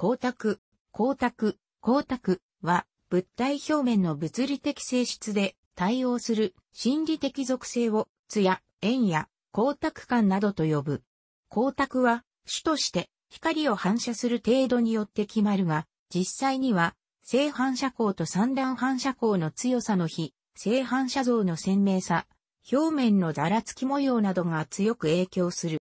光沢、光沢、光沢は物体表面の物理的性質で対応する心理的属性を艶、円や光沢感などと呼ぶ。光沢は主として光を反射する程度によって決まるが、実際には正反射光と三段反射光の強さの比、正反射像の鮮明さ、表面のざらつき模様などが強く影響する。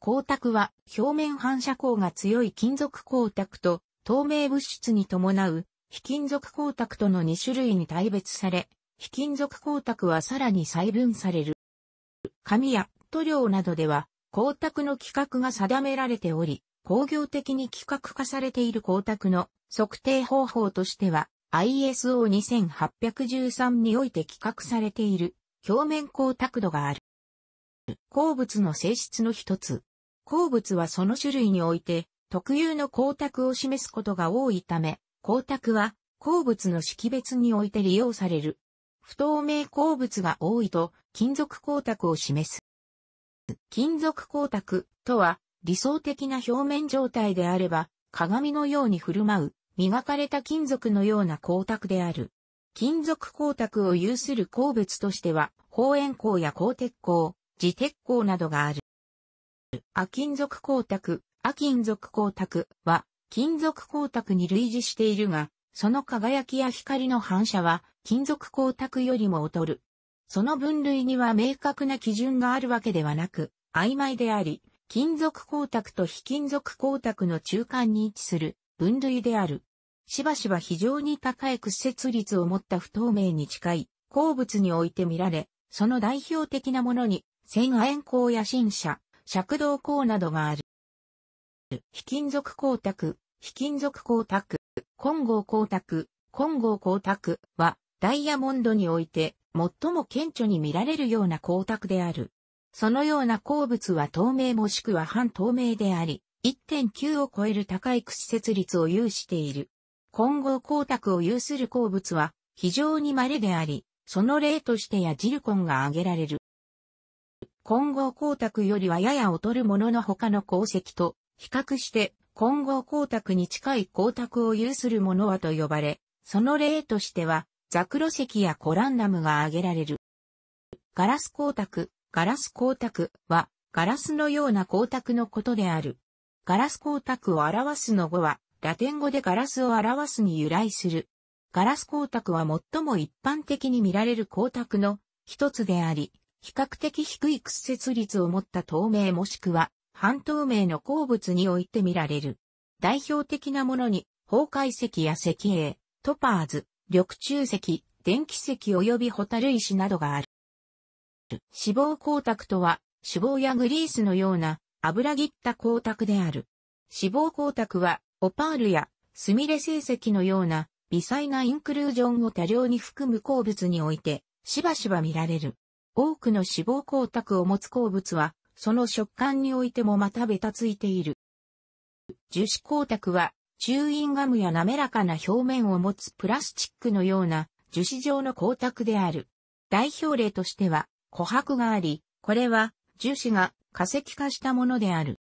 光沢は表面反射光が強い金属光沢と透明物質に伴う非金属光沢との2種類に大別され、非金属光沢はさらに細分される。紙や塗料などでは光沢の規格が定められており、工業的に規格化されている光沢の測定方法としては ISO2813 において規格されている表面光沢度がある。鉱物の性質の一つ、鉱物はその種類において特有の光沢を示すことが多いため、光沢は鉱物の識別において利用される。不透明鉱物が多いと金属光沢を示す。金属光沢とは理想的な表面状態であれば鏡のように振る舞う磨かれた金属のような光沢である。金属光沢を有する鉱物としては、放煙鉱や鋼鉄鉱、磁鉄鉱などがある。亜金属光沢、亜金属光沢は、金属光沢に類似しているが、その輝きや光の反射は、金属光沢よりも劣る。その分類には明確な基準があるわけではなく、曖昧であり、金属光沢と非金属光沢の中間に位置する分類である。しばしば非常に高い屈折率を持った不透明に近い鉱物において見られ、その代表的なものに、線亜鉛鉱や新車、尺道鉱などがある。非金属光沢、非金属光沢、混合光沢、混合光沢はダイヤモンドにおいて最も顕著に見られるような光沢である。そのような鉱物は透明もしくは半透明であり、1.9を超える高い屈折率を有している。混合光沢を有する鉱物は非常に稀であり、その例としてやジルコンが挙げられる。混合光沢よりはやや劣るものの他の鉱石と比較して混合光沢に近い光沢を有するものはと呼ばれ、その例としてはザクロ石やコランナムが挙げられる。ガラス光沢、ガラス光沢はガラスのような光沢のことである。ガラス光沢を表すの語は、ラテン語でガラスを表すに由来する。ガラス光沢は最も一般的に見られる光沢の一つであり、比較的低い屈折率を持った透明もしくは半透明の鉱物において見られる。代表的なものに、崩壊石や石英、トパーズ、緑中石、電気石及びホタル石などがある。脂肪光沢とは、脂肪やグリースのような油切った光沢である。脂肪光沢は、オパールやスミレ成石のような微細なインクルージョンを多量に含む鉱物において、しばしば見られる。多くの脂肪光沢を持つ鉱物は、その食感においてもまたべたついている。樹脂光沢は、チューインガムや滑らかな表面を持つプラスチックのような樹脂状の光沢である。代表例としては、琥珀があり、これは樹脂が化石化したものである。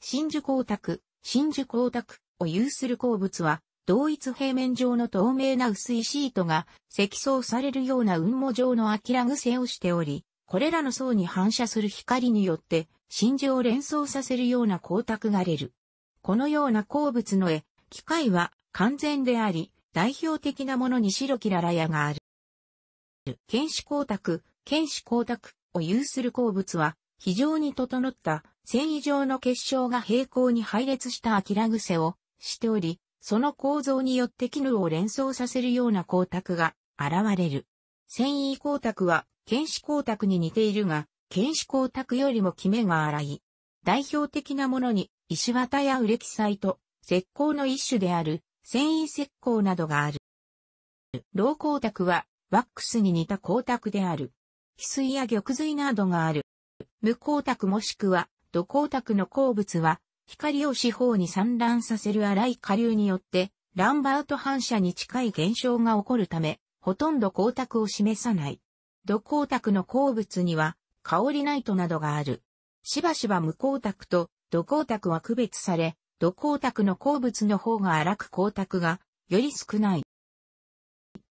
真珠光沢、真珠光沢を有する鉱物は、同一平面上の透明な薄いシートが積層されるような雲母状の明ら癖をしており、これらの層に反射する光によって真珠を連想させるような光沢が出る。このような鉱物の絵、機械は完全であり、代表的なものに白きララヤがある。剣士光沢、剣士光沢を有する鉱物は、非常に整った繊維状の結晶が平行に配列した明ら癖をしており、その構造によって絹を連想させるような光沢が現れる。繊維光沢は、剣士光沢に似ているが、剣士光沢よりもキメが荒い。代表的なものに、石綿やウレキサイト、石膏の一種である、繊維石膏などがある。老光沢は、ワックスに似た光沢である。翡翠や玉髄などがある。無光沢もしくは、土光沢の鉱物は、光を四方に散乱させる荒い下流によって、ランバート反射に近い現象が起こるため、ほとんど光沢を示さない。土光沢の鉱物には、香りナイトなどがある。しばしば無光沢と土光沢は区別され、土光沢の鉱物の方が荒く光沢が、より少ない。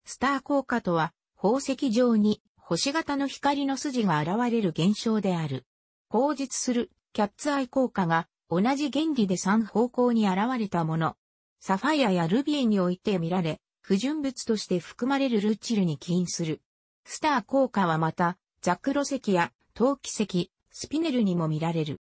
スター効果とは、宝石上に星型の光の筋が現れる現象である。口述するキャッツアイ効果が同じ原理で3方向に現れたもの。サファイアやルビーにおいて見られ、不純物として含まれるルチルに起因する。スター効果はまた、ザクロ石や陶器石、スピネルにも見られる。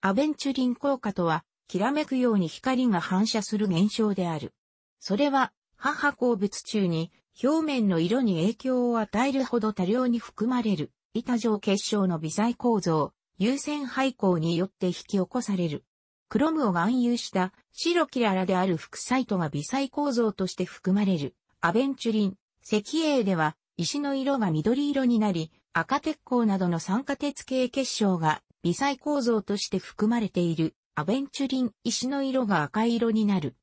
アベンチュリン効果とは、きらめくように光が反射する現象である。それは、母鉱物中に表面の色に影響を与えるほど多量に含まれる板状結晶の微細構造、優先廃校によって引き起こされる。クロムを含有した白キララである副サイトが微細構造として含まれるアベンチュリン、石英では石の色が緑色になり赤鉄鋼などの酸化鉄系結晶が微細構造として含まれているアベンチュリン石の色が赤色になる。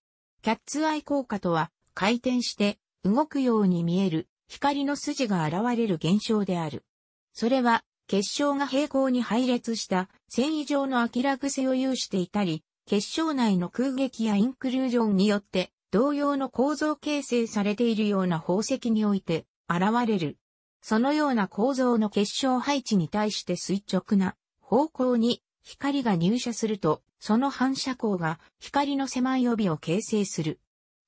キャッツアイ効果とは回転して動くように見える光の筋が現れる現象である。それは結晶が平行に配列した繊維状の明ら癖を有していたり、結晶内の空撃やインクルージョンによって同様の構造形成されているような宝石において現れる。そのような構造の結晶配置に対して垂直な方向に光が入射すると、その反射光が光の狭い帯を形成する。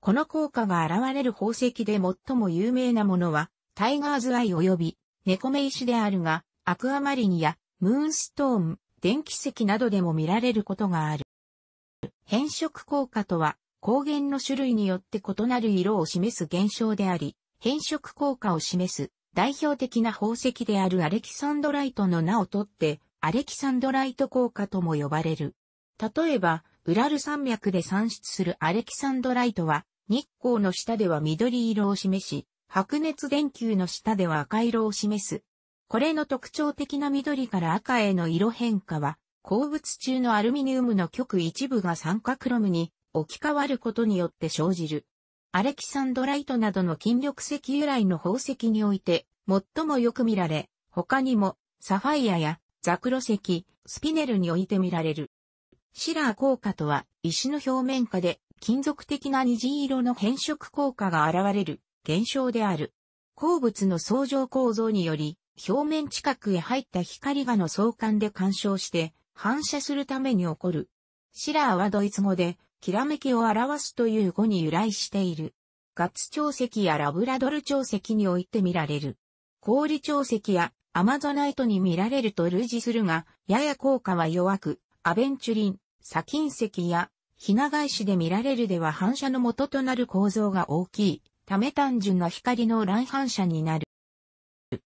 この効果が現れる宝石で最も有名なものは、タイガーズアイ及び、猫目石であるが、アクアマリンやムーンストーン、電気石などでも見られることがある。変色効果とは、光源の種類によって異なる色を示す現象であり、変色効果を示す代表的な宝石であるアレキサンドライトの名をとって、アレキサンドライト効果とも呼ばれる。例えば、ウラル山脈で産出するアレキサンドライトは、日光の下では緑色を示し、白熱電球の下では赤色を示すこれの特徴的な緑から赤への色変化は、鉱物中のアルミニウムの極一部が酸化クロムに置き換わることによって生じる。アレキサンドライトなどの金力石由来の宝石において、最もよく見られ、他にも、サファイアやザクロ石、スピネルにおいて見られる。シラー効果とは、石の表面下で金属的な虹色の変色効果が現れる現象である。鉱物の相乗構造により、表面近くへ入った光がの相関で干渉して反射するために起こる。シラーはドイツ語で、きらめきを表すという語に由来している。ガッツ潮石やラブラドル潮石において見られる。氷潮石やアマゾナイトに見られると類似するが、やや効果は弱く、アベンチュリン、砂金石や、ひな返しで見られるでは反射の元となる構造が大きい、ため単純な光の乱反射になる。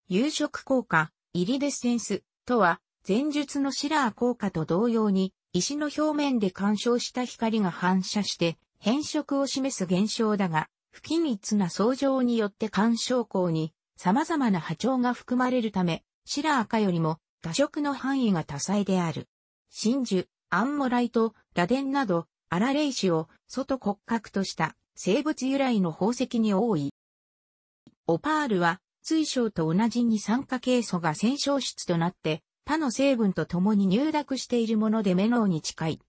夕食効果、イリデッセンスとは、前述のシラー効果と同様に、石の表面で干渉した光が反射して変色を示す現象だが、不均一な相乗によって干渉光に様々な波長が含まれるため、シラー化よりも多色の範囲が多彩である。真珠、アンモライト、螺鈿など、アラレイシを外骨格とした生物由来の宝石に多い。オパールは水晶と同じに酸化ケイ素が染消質となって、他の成分と共に入濁しているものでメノウに近い。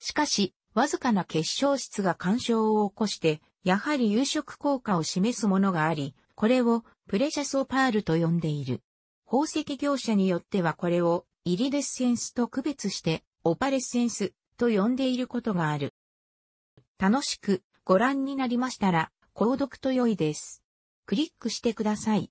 しかし、わずかな結晶質が干渉を起こして、やはり有色効果を示すものがあり、これをプレシャスオパールと呼んでいる。宝石業者によってはこれをイリデッセンスと区別してオパレッセンスと呼んでいることがある。楽しくご覧になりましたら、購読と良いです。クリックしてください。